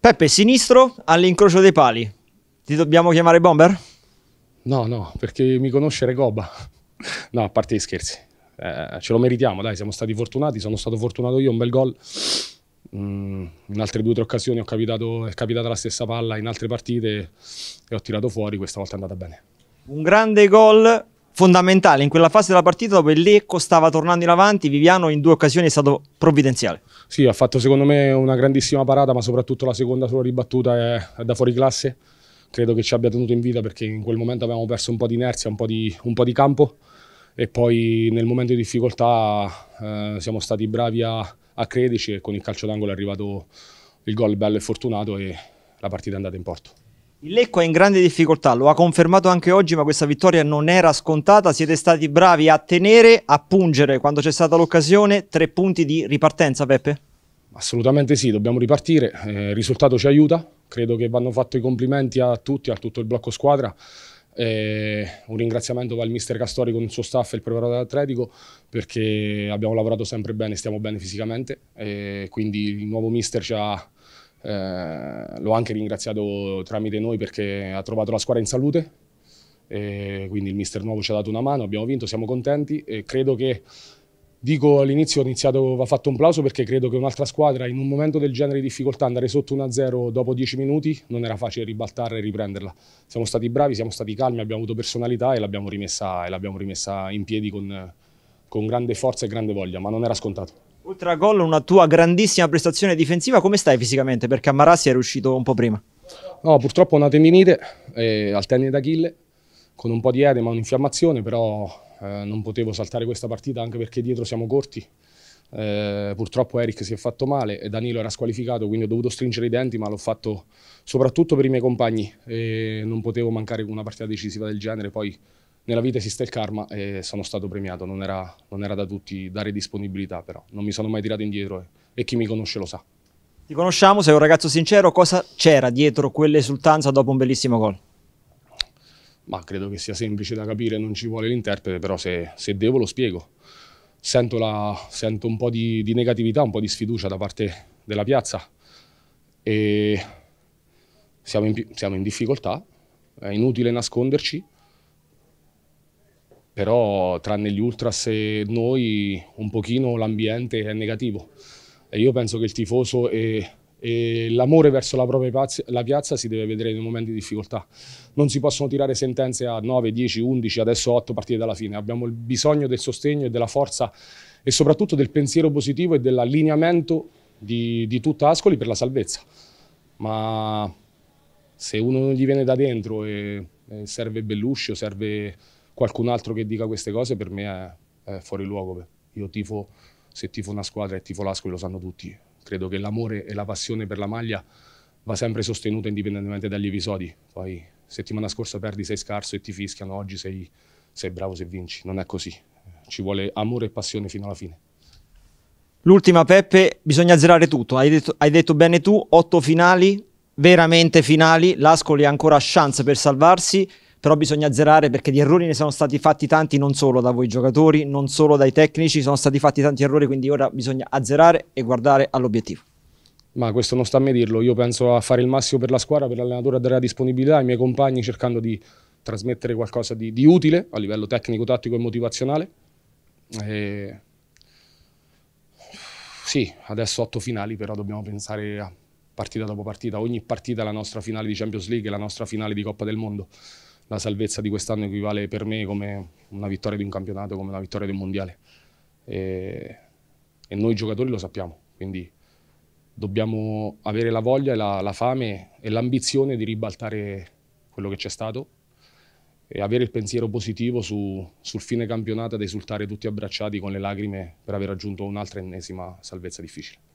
Peppe, sinistro all'incrocio dei pali. Ti dobbiamo chiamare Bomber? No, no, perché mi conosce Regoba. No, a parte gli scherzi. Eh, ce lo meritiamo, dai, siamo stati fortunati. Sono stato fortunato io, un bel gol. Mm, in altre due o tre occasioni capitato, è capitata la stessa palla in altre partite e ho tirato fuori, questa volta è andata bene. Un grande gol fondamentale in quella fase della partita dove l'Ecco stava tornando in avanti, Viviano in due occasioni è stato provvidenziale. Sì, ha fatto secondo me una grandissima parata, ma soprattutto la seconda sulla ribattuta è, da fuori classe. Credo che ci abbia tenuto in vita perché in quel momento avevamo perso un po' di inerzia, un po' di, un po di campo e poi nel momento di difficoltà eh, siamo stati bravi a, a crederci e con il calcio d'angolo è arrivato il gol bello e fortunato e la partita è andata in porto. Il Lecco è in grande difficoltà, lo ha confermato anche oggi, ma questa vittoria non era scontata. Siete stati bravi a tenere, a pungere quando c'è stata l'occasione. Tre punti di ripartenza, Peppe? Assolutamente sì, dobbiamo ripartire. Eh, il risultato ci aiuta. Credo che vanno fatti i complimenti a tutti, a tutto il blocco squadra. Eh, un ringraziamento va al mister Castori con il suo staff e il preparatore atletico perché abbiamo lavorato sempre bene, stiamo bene fisicamente. Eh, quindi il nuovo mister ci ha eh, l'ho anche ringraziato tramite noi perché ha trovato la squadra in salute, quindi il mister nuovo ci ha dato una mano, abbiamo vinto, siamo contenti e credo che Dico all'inizio ho iniziato, va fatto un plauso perché credo che un'altra squadra in un momento del genere di difficoltà andare sotto 1-0 dopo 10 minuti non era facile ribaltare e riprenderla. Siamo stati bravi, siamo stati calmi, abbiamo avuto personalità e l'abbiamo rimessa, rimessa, in piedi con, con grande forza e grande voglia, ma non era scontato. Oltre a gol, una tua grandissima prestazione difensiva, come stai fisicamente? Perché Amarassi è uscito un po' prima. No, purtroppo una tendinite eh, al tendine d'Achille, con un po' di edema, un'infiammazione, però eh, non potevo saltare questa partita anche perché dietro siamo corti. Eh, purtroppo Eric si è fatto male e Danilo era squalificato, quindi ho dovuto stringere i denti, ma l'ho fatto soprattutto per i miei compagni e non potevo mancare una partita decisiva del genere. Poi nella vita esiste il karma e sono stato premiato, non era, non era da tutti dare disponibilità però, non mi sono mai tirato indietro e, e chi mi conosce lo sa. Ti conosciamo, sei un ragazzo sincero, cosa c'era dietro quell'esultanza dopo un bellissimo gol? Ma credo che sia semplice da capire, non ci vuole l'interprete, però se, se devo lo spiego. Sento, la, sento un po' di, di, negatività, un po' di sfiducia da parte della piazza e siamo in, siamo in difficoltà, è inutile nasconderci, però tranne gli ultras e noi un pochino l'ambiente è negativo e io penso che il tifoso e, e l'amore verso la propria piazza, la piazza si deve vedere nei momenti di difficoltà. Non si possono tirare sentenze a 9, 10, 11, adesso 8 partite dalla fine. Abbiamo bisogno del sostegno e della forza e soprattutto del pensiero positivo e dell'allineamento di, di tutta Ascoli per la salvezza. Ma se uno non gli viene da dentro e, e serve Belluscio, serve qualcun altro che dica queste cose per me è, è fuori luogo. Io tifo, se tifo una squadra e tifo l'Ascoli lo sanno tutti. Credo che l'amore e la passione per la maglia va sempre sostenuta indipendentemente dagli episodi. Poi settimana scorsa perdi, sei scarso e ti fischiano, oggi sei, sei bravo se vinci. Non è così. Ci vuole amore e passione fino alla fine. L'ultima Peppe, bisogna zerare tutto. Hai detto, hai detto, bene tu, otto finali, veramente finali. L'Ascoli ha ancora chance per salvarsi però bisogna azzerare perché di errori ne sono stati fatti tanti non solo da voi giocatori, non solo dai tecnici, sono stati fatti tanti errori, quindi ora bisogna azzerare e guardare all'obiettivo. Ma questo non sta a me dirlo, io penso a fare il massimo per la squadra, per l'allenatore a dare la disponibilità ai miei compagni cercando di trasmettere qualcosa di, di utile a livello tecnico, tattico e motivazionale. E... Sì, adesso otto finali, però dobbiamo pensare a partita dopo partita. Ogni partita la nostra finale di Champions League, la nostra finale di Coppa del Mondo la salvezza di quest'anno equivale per me come una vittoria di un campionato, come una vittoria di un mondiale. E, e noi giocatori lo sappiamo, quindi dobbiamo avere la voglia, la, la fame e l'ambizione di ribaltare quello che c'è stato e avere il pensiero positivo su, sul fine campionato ad esultare tutti abbracciati con le lacrime per aver raggiunto un'altra ennesima salvezza difficile.